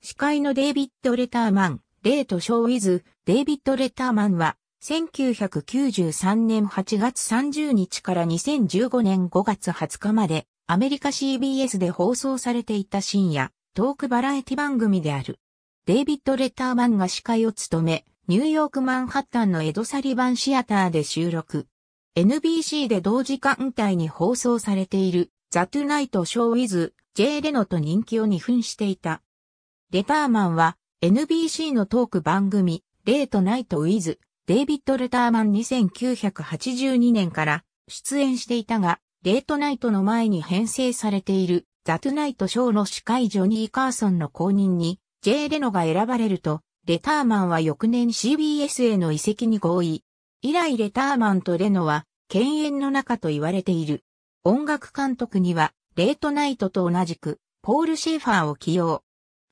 司会のデイビッド・レターマン、レート・ショー・ウィズ、デイビッド・レターマンは、1993年8月30日から2015年5月20日まで、アメリカ CBS で放送されていた深夜、トークバラエティ番組である。デイビッド・レターマンが司会を務め、ニューヨーク・マンハッタンのエド・サリバン・シアターで収録。NBC で同時間帯に放送されている、ザ・トゥナイト・ショー・ウィズ、J・ レノと人気を二分していた。レターマンは NBC のトーク番組レートナイトウィズデイビッド・レターマン2982年から出演していたが、レートナイトの前に編成されているザ・トゥナイト・ショーの司会ジョニー・カーソンの後任に J・ レノが選ばれると、レターマンは翌年 CBS への移籍に合意。以来レターマンとレノは犬猿の中と言われている。音楽監督にはレートナイトと同じくポール・シェーファーを起用。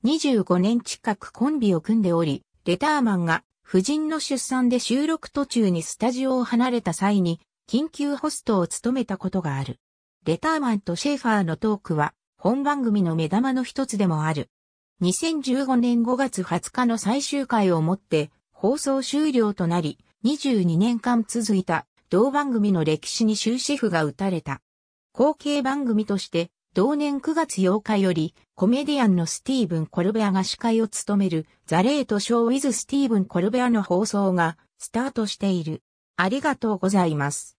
25年近くコンビを組んでおり、レターマンが夫人の出産で収録途中にスタジオを離れた際に、緊急ホストを務めたことがある。レターマンとシェーファーのトークは、本番組の目玉の一つでもある。2015年5月20日の最終回をもって、放送終了となり、22年間続いた同番組の歴史に終止符が打たれた。後継番組として同年9月8日より、コメディアンのスティーブン・コルベアが司会を務める、ザ・レート・ショー・ウィズ・スティーブン・コルベアの放送が、スタートしている。ありがとうございます。